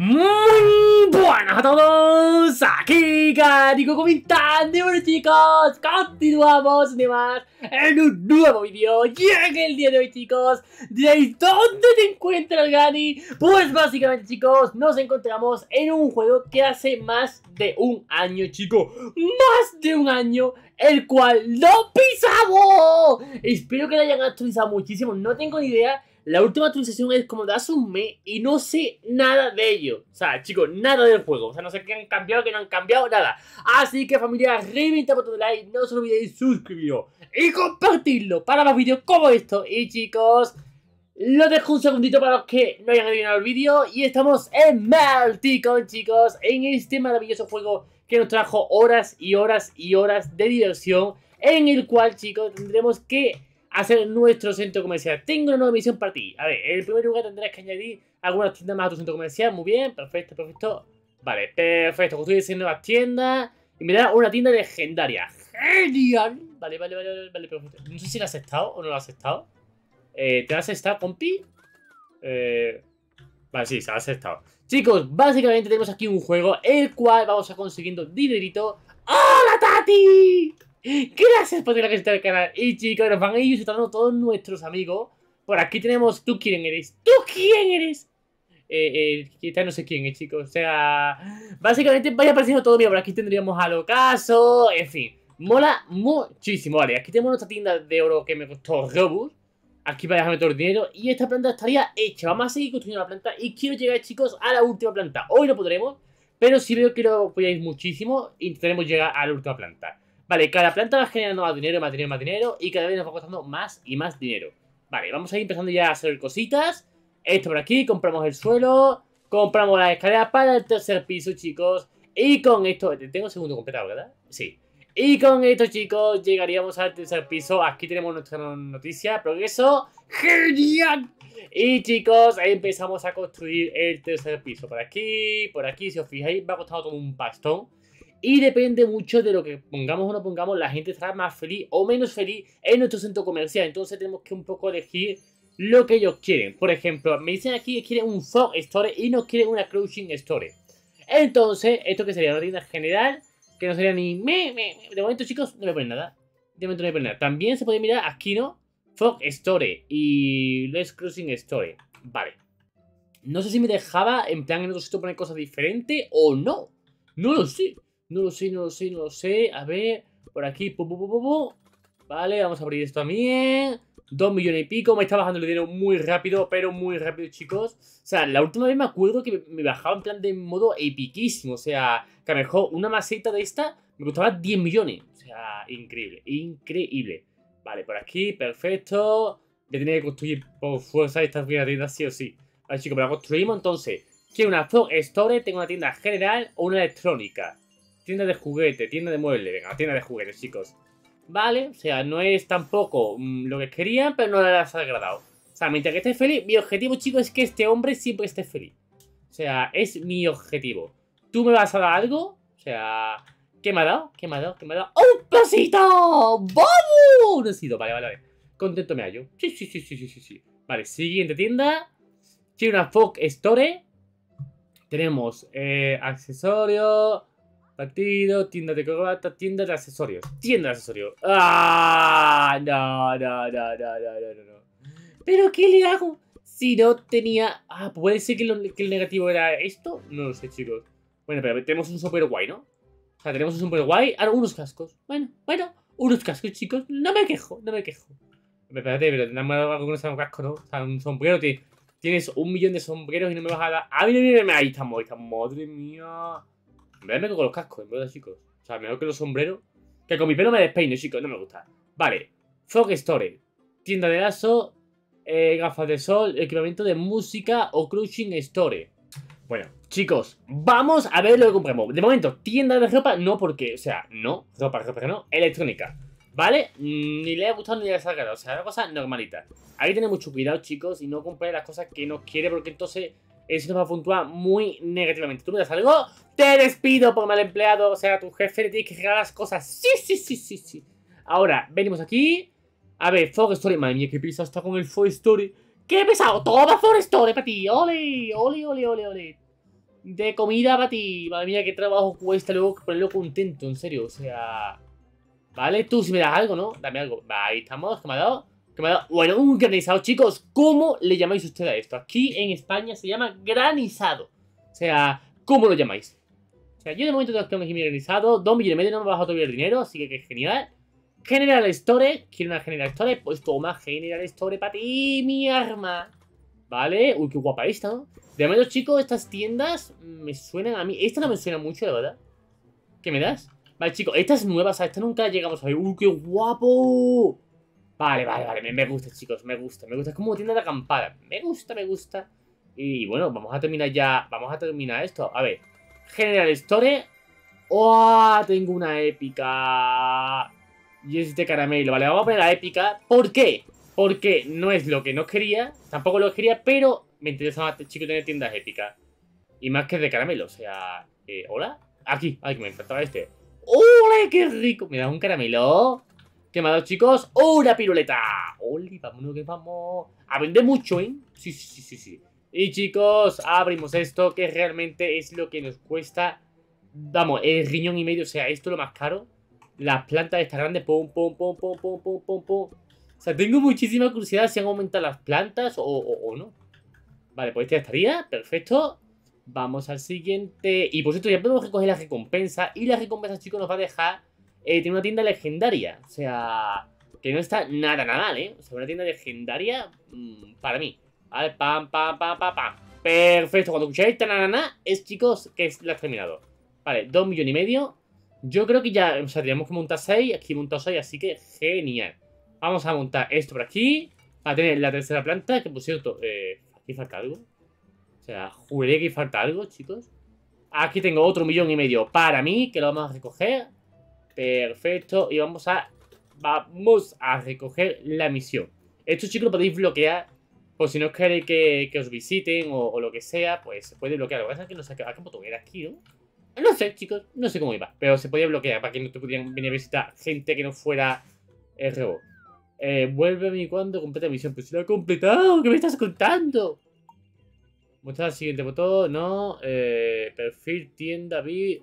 Muy buenas a todos, aquí Carico de bueno chicos, continuamos de más en un nuevo video llega el día de hoy chicos, ¿de dónde te encuentras Gani? Pues básicamente chicos, nos encontramos en un juego que hace más de un año chicos Más de un año el cual lo pisamos. Espero que lo hayan actualizado muchísimo, no tengo ni idea la última actualización es como de hace un mes y no sé nada de ello. O sea, chicos, nada del juego. O sea, no sé qué han cambiado, qué no han cambiado, nada. Así que familia, por todo el like, no os olvidéis suscribiros y compartirlo para más vídeos como esto. Y chicos, lo dejo un segundito para los que no hayan adivinado el vídeo. Y estamos en Malticon, chicos, en este maravilloso juego que nos trajo horas y horas y horas de diversión. En el cual, chicos, tendremos que hacer nuestro centro comercial. Tengo una nueva misión para ti. A ver, en el primer lugar tendrás que añadir algunas tiendas más a tu centro comercial. Muy bien, perfecto, perfecto. Vale, perfecto. Construye diciendo nuevas tiendas. Y me da una tienda legendaria. ¡Genial! Vale, vale, vale, vale, perfecto. No sé si la has aceptado o no la has aceptado. Eh, ¿Te has aceptado, compi? Eh, vale, sí, se ha aceptado. Chicos, básicamente tenemos aquí un juego el cual vamos a consiguiendo dinerito. ¡Hola, Tati! Gracias por tener aquí el canal. Y chicos, nos van a ir visitando todos nuestros amigos. Por aquí tenemos, ¿tú quién eres? ¿Tú quién eres? Eh, eh, no sé quién es, chicos. O sea, básicamente vaya apareciendo todo mío Por aquí tendríamos al ocaso, en fin. Mola muchísimo. Vale, aquí tenemos nuestra tienda de oro que me costó Robux. Aquí para dejarme todo el dinero. Y esta planta estaría hecha. Vamos a seguir construyendo la planta. Y quiero llegar, chicos, a la última planta. Hoy no podremos. Pero si veo que lo apoyáis muchísimo, intentaremos llegar a la última planta. Vale, cada planta va generando más dinero, más dinero, más dinero y cada vez nos va costando más y más dinero. Vale, vamos a ir empezando ya a hacer cositas. Esto por aquí, compramos el suelo, compramos la escaleras para el tercer piso, chicos. Y con esto, tengo el segundo completado, ¿verdad? Sí. Y con esto, chicos, llegaríamos al tercer piso. Aquí tenemos nuestra noticia, progreso. ¡Genial! Y chicos, empezamos a construir el tercer piso. Por aquí, por aquí, si os fijáis, me ha costado como un bastón. Y depende mucho de lo que pongamos o no pongamos, la gente estará más feliz o menos feliz en nuestro centro comercial. Entonces tenemos que un poco elegir lo que ellos quieren. Por ejemplo, me dicen aquí que quieren un Fog Store y no quieren una Cruising Store. Entonces, esto que sería una tienda general, que no sería ni... De momento, chicos, no me ponen nada. De momento no me ponen nada. También se puede mirar aquí, ¿no? Fog Store y Les Cruising Store. Vale. No sé si me dejaba en plan en otro sitio poner cosas diferentes o no. No lo sé. No lo sé, no lo sé, no lo sé. A ver, por aquí. vale, vamos a abrir esto también. Dos millones y pico. Me está bajando el dinero muy rápido, pero muy rápido, chicos. O sea, la última vez me acuerdo que me bajaba en plan de modo epiquísimo. O sea, que a lo mejor una maceta de esta me costaba 10 millones. O sea, increíble, increíble. Vale, por aquí, perfecto. Ya tenía que construir por fuerza esta primera tienda sí o sí. Vale, chicos, me pues la construimos entonces. Quiero una Store, tengo una tienda general o una electrónica tienda de juguete, tienda de mueble, venga, tienda de juguetes, chicos. Vale, o sea, no es tampoco mm, lo que querían, pero no le ha agradado. O sea, mientras que esté feliz, mi objetivo, chicos, es que este hombre siempre esté feliz. O sea, es mi objetivo. ¿Tú me vas a dar algo? O sea, ¿qué me ha dado? ¿Qué me ha dado? ¿Qué me ha dado? un cosito! ¡Vamos! Un sido. vale, vale, vale. Contento me hallo. Sí, sí, sí, sí, sí, sí, sí. Vale, siguiente tienda. Tiene una Fox Store. Tenemos eh, accesorio. accesorios Partido, tienda de corbata, tienda de accesorios. Tienda de accesorios. ¡Ah! No, no, no, no, no, no, no. ¿Pero qué le hago? Si no tenía... Ah, ¿puede ser que, que el negativo era esto? No lo sé, chicos. Bueno, pero tenemos un super guay, ¿no? O sea, tenemos un super guay. algunos cascos. Bueno, bueno. Unos cascos, chicos. No me quejo, no me quejo. espérate, pero tenemos un casco, ¿no? O sea, un sombrero Tienes un millón de sombreros y no me vas a dar. ¡Ah, mira, mira, mira! Ahí estamos, ahí estamos. Madre mía. Mejor me con los cascos, en verdad, chicos. O sea, mejor que los sombreros. Que con mi pelo me despeino, chicos, no me gusta. Vale, Fog Store, tienda de lazo, eh, gafas de sol, equipamiento de música o cruising store. Bueno, chicos, vamos a ver lo que compramos. De momento, tienda de ropa, no porque, o sea, no, ropa, ropa, no, electrónica. ¿Vale? Mm, ni le ha gustado ni le ha sacado, o sea, una cosa normalita. Hay que tener mucho cuidado, chicos, y no comprar las cosas que no quiere porque entonces eso nos va a puntúa muy negativamente. Tú me das algo, te despido por mal empleado. O sea, tu jefe le tienes que regalar las cosas. Sí, sí, sí, sí, sí. Ahora, venimos aquí. A ver, Fog Story. Madre mía, qué pisa está con el Fog Story. ¡Qué pesado! Toma Fog Story para ti. ¡Ole! ¡Ole, ole, ole, ole! De comida para ti. Madre mía, qué trabajo cuesta luego ponerlo contento, en serio. O sea... Vale, tú si me das algo, ¿no? Dame algo. Ahí estamos, que me ha dado. Bueno, un granizado, chicos, ¿cómo le llamáis usted a esto? Aquí en España se llama granizado. O sea, ¿cómo lo llamáis? O sea, yo de momento tengo que mi granizado, Dos millones y medio, no me vas a todavía el dinero, así que, genial. General Store, quiero una General Store, pues toma General Store para ti, mi arma. Vale, uy, qué guapa esta, ¿no? De momento, chicos, estas tiendas me suenan a mí. Esta no me suena mucho, la verdad. ¿Qué me das? Vale, chicos, esta es nueva, o sea, esta nunca llegamos a ver. ¡Uy, qué guapo! Vale, vale, vale, me, gusta, chicos, me gusta, me gusta. Es como tienda de acampada. Me gusta, me gusta. Y bueno, vamos a terminar ya, vamos a terminar esto. A ver, General Store. ¡Oh! Tengo una épica. Y es de caramelo, vale, vamos a poner la épica. ¿Por qué? Porque no es lo que no quería, tampoco lo quería, pero me interesa más, chicos, tener tiendas épicas. Y más que de caramelo, o sea... Eh, ¿Hola? Aquí, ay, me encantaba este. ¡Ole, qué rico! ¿Me un caramelo? ¿Qué me ha chicos? ¡Una piruleta! ¡Oli, vámonos que vamos! A vender mucho, ¿eh? Sí, sí, sí, sí. Y chicos, abrimos esto, que realmente es lo que nos cuesta... Vamos, el riñón y medio, o sea, esto es lo más caro. Las plantas están grandes, pum, pum, pum, pum, pum, pum, pum, pum. O sea, tengo muchísima curiosidad si han aumentado las plantas o, no. Vale, pues este ya estaría, perfecto. Vamos al siguiente. Y por cierto, ya podemos recoger la recompensa. Y la recompensa, chicos, nos va a dejar eh, tiene una tienda legendaria. O sea, que no está nada, nada mal, ¿eh? O sea, una tienda legendaria mm, para mí. Vale, pam, pam, pam, pam, pam. Perfecto, cuando escucháis tananana, es chicos que es la terminado. Vale, 2 millones y medio. Yo creo que ya, o sea, tenemos que montar 6, aquí montado 6, así que genial. Vamos a montar esto por aquí. Para tener la tercera planta, que por cierto, eh, aquí falta algo. O sea, juré que falta algo, chicos. Aquí tengo otro millón y medio para mí, que lo vamos a recoger. Perfecto. Y vamos a... Vamos a recoger la misión. Esto, chicos, lo podéis bloquear. Por si no queréis que, que os visiten o, lo que sea, pues se puede bloquear. Lo que pasa es que no sé a qué botón era aquí, ¿no? No sé, chicos. No sé cómo iba. Pero se podía bloquear para que no te pudieran venir a visitar gente que no fuera RO. Eh, vuelve a mí cuando complete la misión. Pues si la ha completado, ¿qué me estás contando? muestra el siguiente botón, no. Eh, perfil, tienda, vi.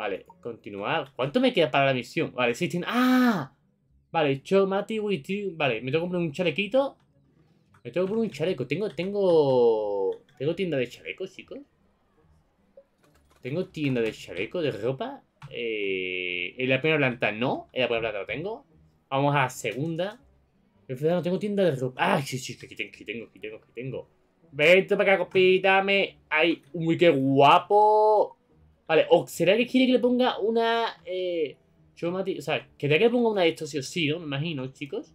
Vale, continuar. ¿Cuánto me queda para la misión? Vale, tiendas. ¡Ah! Vale, Chomati, Vale, me tengo que comprar un chalequito. Me tengo que comprar un chaleco. Tengo, tengo. Tengo tienda de chalecos, chicos. Tengo tienda de chaleco, de ropa. Eh, en la primera planta no. En la primera planta lo tengo. Vamos a segunda. En verdad no tengo tienda de ropa. ¡Ah! Sí, sí, aquí tengo, aquí tengo, aquí tengo, que tengo. Vente para acá, ¡Ay! ¡Uy, qué guapo! Vale, o será que quiere que le ponga una... Eh, o sea, quería que le ponga una de estos sí o sí, ¿no? Me imagino, chicos.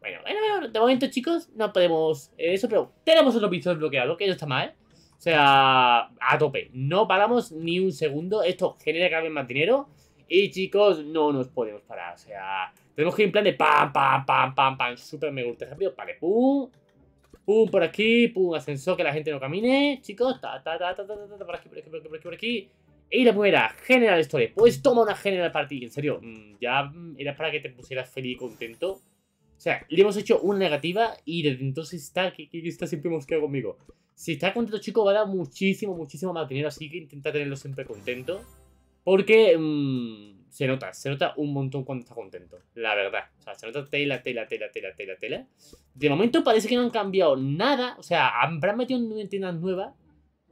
Bueno, bueno, bueno, de momento, chicos, no podemos eh, eso, pero tenemos otro pistol bloqueado, que ya está mal. O sea, a tope. No paramos ni un segundo. Esto genera cada vez más dinero. Y chicos, no nos podemos parar. O sea, tenemos que ir en plan de pam, pam, pam, pam, pam. Súper me gusta rápido. Vale, pum. Pum por aquí, pum, ascensor que la gente no camine. Chicos, ta, ta, ta, ta, ta, ta, por aquí, por aquí, por aquí. Por aquí. Y la primera, General Story. Pues toma una General partida en serio. Mm, ya era para que te pusieras feliz y contento. O sea, le hemos hecho una negativa y desde entonces está, que, está siempre mosqueado conmigo. Si está contento, chico, va a dar muchísimo, muchísimo más dinero. Así que intenta tenerlo siempre contento. Porque mm, se nota, se nota un montón cuando está contento. La verdad. O sea, se nota tela, tela, tela, tela, tela, tela. De momento parece que no han cambiado nada. O sea, habrán metido tiendas nueva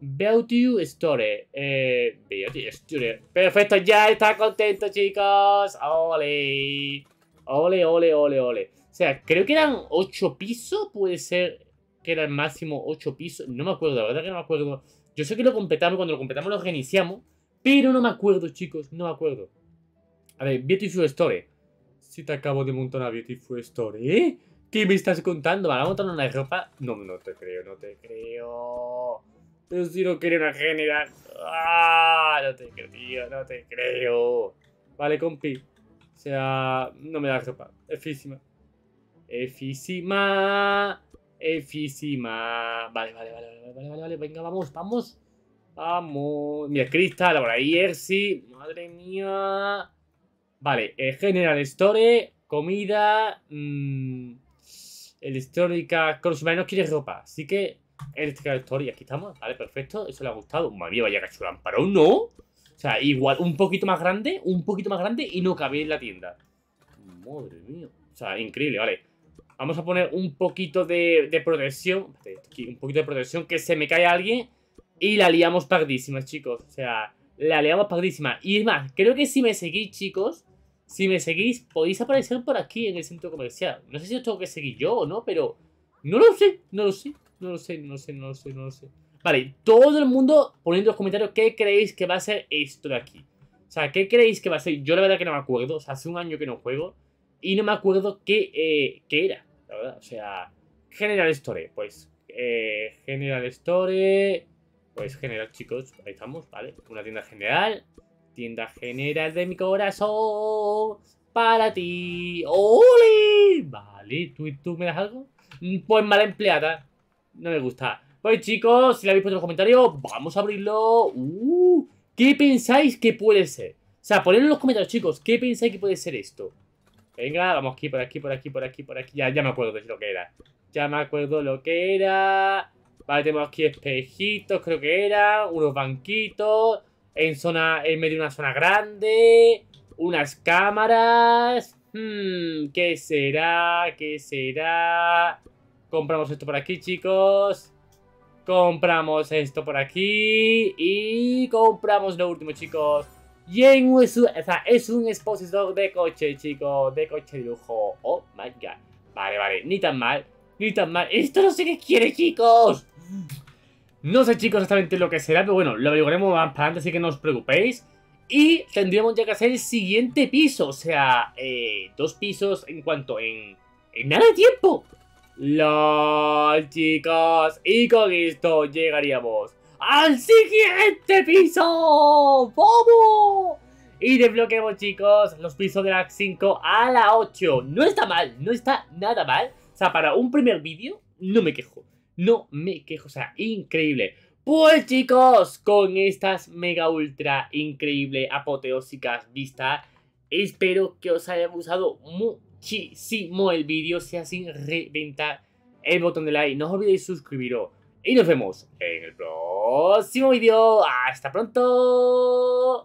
Beauty Story, eh, Beauty Story. Perfecto, ya está contento, chicos. Ole. Ole, ole, ole, ole. O sea, creo que eran 8 pisos. Puede ser que era el máximo 8 pisos. No me acuerdo, la verdad que no me acuerdo. Yo sé que lo completamos, cuando lo completamos lo reiniciamos. Pero no me acuerdo, chicos, no me acuerdo. A ver, Beautiful Story. Si te acabo de montar una Beautiful Story. ¿eh? ¿Qué me estás contando? ¿Van a montar una ropa? No, no te creo, no te creo. Pero si no quería una general. ¡Ah! No te creo, tío, no te creo. Vale, compi. O sea, no me da ropa. Efísima. Efísima. Efísima. Vale, vale, vale, vale, vale, vale, Venga, vamos, vamos. Vamos. Mira, Cristal, por ahí, Ersi. Madre mía. Vale, eh, General Store, comida. Mmm, electrónica. no No no quiere ropa. Así que Electric este Story, aquí estamos, vale, perfecto, eso le ha gustado. Madre mía, vaya cachurán, Pero ¿no? O sea, igual, un poquito más grande, un poquito más grande y no cabía en la tienda. Madre mía. O sea, increíble, vale. Vamos a poner un poquito de, protección. un poquito de protección que se me cae alguien y la liamos pardísima, chicos. O sea, la liamos pardísima. Y es más, creo que si me seguís, chicos, si me seguís, podéis aparecer por aquí en el centro comercial. No sé si os tengo que seguir yo o no, pero no lo sé, no lo sé. No lo sé, no lo sé, no lo sé, no lo sé. Vale, todo el mundo poniendo en los comentarios qué creéis que va a ser esto de aquí. O sea, ¿qué creéis que va a ser? Yo la verdad que no me acuerdo. O sea, hace un año que no juego. Y no me acuerdo qué, eh, era. La verdad, o sea, General Store. Pues, eh, General Store. Pues general, chicos. Ahí estamos, ¿vale? Una tienda general. Tienda general de mi corazón. Para ti. Oli Vale, ¿tú, y tú me das algo? Mm, pues mala empleada. No me gusta. Pues chicos, si lo habéis puesto en los comentarios, vamos a abrirlo. Uh, ¿Qué pensáis que puede ser? O sea, ponedlo en los comentarios, chicos. ¿Qué pensáis que puede ser esto? Venga, vamos aquí, por aquí, por aquí, por aquí, por aquí. Ya, ya me acuerdo de lo que era. Ya me acuerdo lo que era. Vale, tenemos aquí espejitos, creo que era. Unos banquitos. En zona, en medio de una zona grande. Unas cámaras. Hmm, ¿qué será? ¿Qué será? Compramos esto por aquí, chicos. Compramos esto por aquí. Y compramos lo último, chicos. Y o sea, es un expositor de coche, chicos. De coche de lujo. Oh my god. Vale, vale. Ni tan mal. Ni tan mal. Esto no sé qué quiere, chicos. No sé, chicos, exactamente lo que será. Pero bueno, lo averiguaremos más para adelante, así que no os preocupéis. Y tendríamos ya que hacer el siguiente piso. O sea, eh, dos pisos en cuanto en... En nada de tiempo. LOL, chicos. Y con esto llegaríamos al siguiente piso. ¡Vamos! Y desbloqueamos, chicos, los pisos de la 5 a la 8. No está mal, no está nada mal. O sea, para un primer vídeo, no me quejo. No me quejo, o sea, increíble. Pues chicos, con estas mega ultra increíble apoteósicas vistas, espero que os haya gustado mucho muchísimo el vídeo, sea sin reventar el botón de like. No os olvidéis suscribiros. Y nos vemos en el próximo vídeo. ¡Hasta pronto!